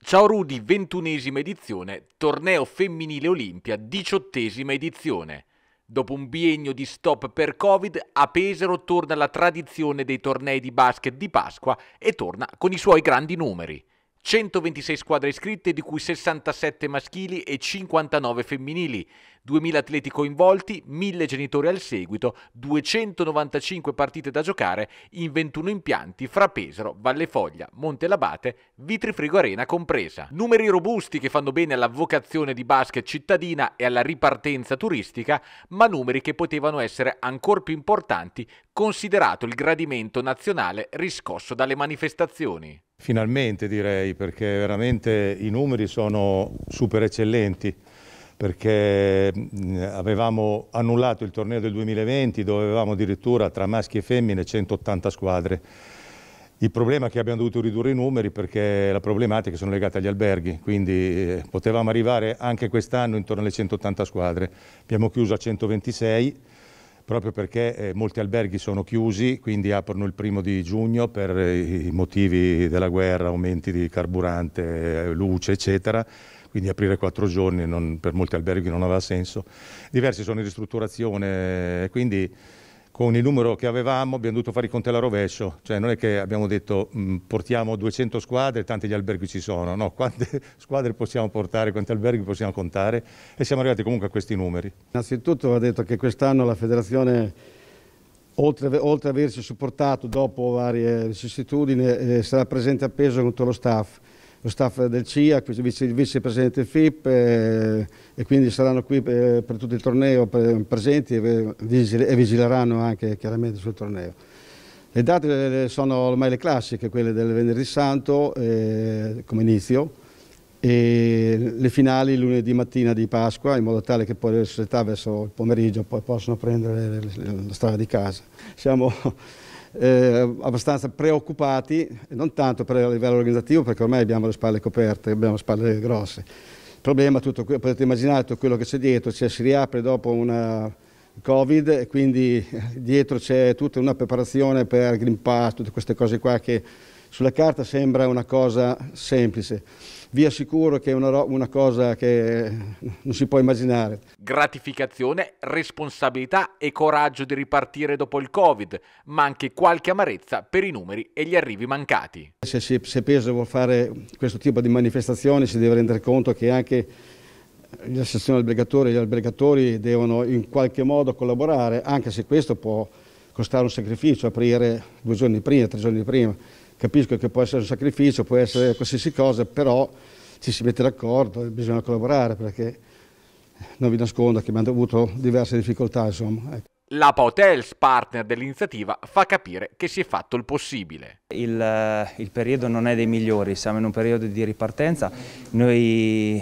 Ciao Rudy, ventunesima edizione, torneo femminile Olimpia, diciottesima edizione. Dopo un biennio di stop per Covid, a Pesaro torna la tradizione dei tornei di basket di Pasqua e torna con i suoi grandi numeri. 126 squadre iscritte, di cui 67 maschili e 59 femminili, 2.000 atleti coinvolti, 1.000 genitori al seguito, 295 partite da giocare in 21 impianti fra Pesaro, Valle Foglia, Monte Labate, Vitrifrigo Arena compresa. Numeri robusti che fanno bene alla vocazione di basket cittadina e alla ripartenza turistica, ma numeri che potevano essere ancora più importanti considerato il gradimento nazionale riscosso dalle manifestazioni. Finalmente direi perché veramente i numeri sono super eccellenti perché avevamo annullato il torneo del 2020 dove avevamo addirittura tra maschi e femmine 180 squadre. Il problema è che abbiamo dovuto ridurre i numeri perché la problematica sono legate agli alberghi, quindi eh, potevamo arrivare anche quest'anno intorno alle 180 squadre. Abbiamo chiuso a 126 proprio perché eh, molti alberghi sono chiusi, quindi aprono il primo di giugno per eh, i motivi della guerra, aumenti di carburante, luce, eccetera quindi aprire quattro giorni non, per molti alberghi non aveva senso. Diversi sono in ristrutturazione, quindi con il numero che avevamo abbiamo dovuto fare i conti alla rovescio, cioè non è che abbiamo detto mh, mm, portiamo 200 squadre, tanti gli alberghi ci sono, no, quante squadre possiamo portare, quanti alberghi possiamo contare e siamo arrivati comunque a questi numeri. Innanzitutto va detto che quest'anno la federazione oltre, oltre ad averci supportato dopo varie vicissitudini eh, sarà presente a peso con tutto lo staff, lo staff del CIA, il vice, vicepresidente FIP eh, e quindi saranno qui per, eh, per tutto il torneo per, presenti e, eh, e, vigileranno anche chiaramente sul torneo. Le date eh, sono ormai le classiche, quelle del venerdì santo eh, come inizio e le finali lunedì mattina di Pasqua in modo tale che poi le società verso il pomeriggio poi possono prendere la strada di casa. Siamo eh, abbastanza preoccupati, non tanto per il livello organizzativo perché ormai abbiamo le spalle coperte, abbiamo le spalle grosse. Il problema, tutto, potete immaginare tutto quello che c'è dietro, cioè si riapre dopo una Covid e quindi dietro c'è tutta una preparazione per Green Pass, tutte queste cose qua che sulla carta sembra una cosa semplice vi assicuro che è una, una cosa che non si può immaginare. Gratificazione, responsabilità e coraggio di ripartire dopo il Covid, ma anche qualche amarezza per i numeri e gli arrivi mancati. Se, si, se Peso vuole fare questo tipo di manifestazioni si deve rendere conto che anche gli associazioni albergatori e gli albergatori devono in qualche modo collaborare, anche se questo può costare un sacrificio, aprire due giorni prima, tre giorni prima. Capisco che può essere un sacrificio, può essere qualsiasi cosa, però ci si mette d'accordo e bisogna collaborare perché non vi nascondo che abbiamo avuto diverse difficoltà. Insomma. Ecco. La Pautels, partner dell'iniziativa, fa capire che si è fatto il possibile. Il, il periodo non è dei migliori, siamo in un periodo di ripartenza. Noi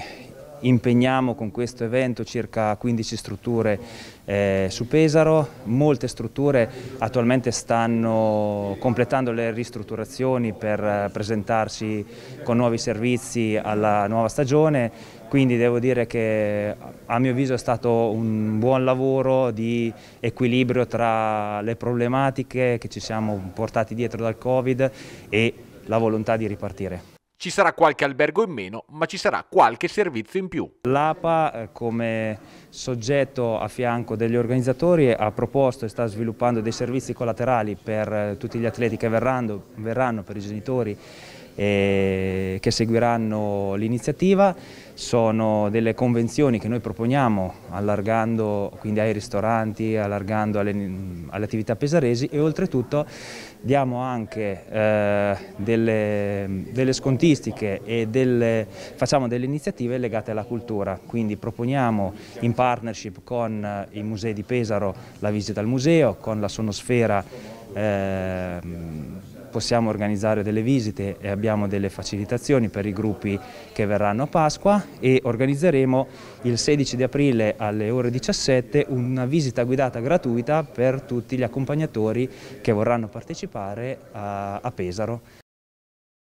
impegniamo con questo evento circa 15 strutture eh, su Pesaro, molte strutture attualmente stanno completando le ristrutturazioni per eh, presentarsi con nuovi servizi alla nuova stagione, quindi devo dire che a mio avviso è stato un buon lavoro di equilibrio tra le problematiche che ci siamo portati dietro dal Covid e la volontà di ripartire. Ci sarà qualche albergo in meno, ma ci sarà qualche servizio in più. L'APA eh, come soggetto a fianco degli organizzatori ha proposto e sta sviluppando dei servizi collaterali per eh, tutti gli atleti che verranno, verranno per i genitori eh, che seguiranno l'iniziativa, sono delle convenzioni che noi proponiamo allargando quindi ai ristoranti, allargando alle, alle attività pesaresi e oltretutto diamo anche eh, delle, delle, scontistiche e delle, facciamo delle iniziative legate alla cultura, quindi proponiamo in partnership con eh, i musei di Pesaro la visita al museo, con la sonosfera eh, possiamo organizzare delle visite e abbiamo delle facilitazioni per i gruppi che verranno a Pasqua e organizzeremo il 16 di aprile alle ore 17 una visita guidata gratuita per tutti gli accompagnatori che vorranno partecipare a, a Pesaro.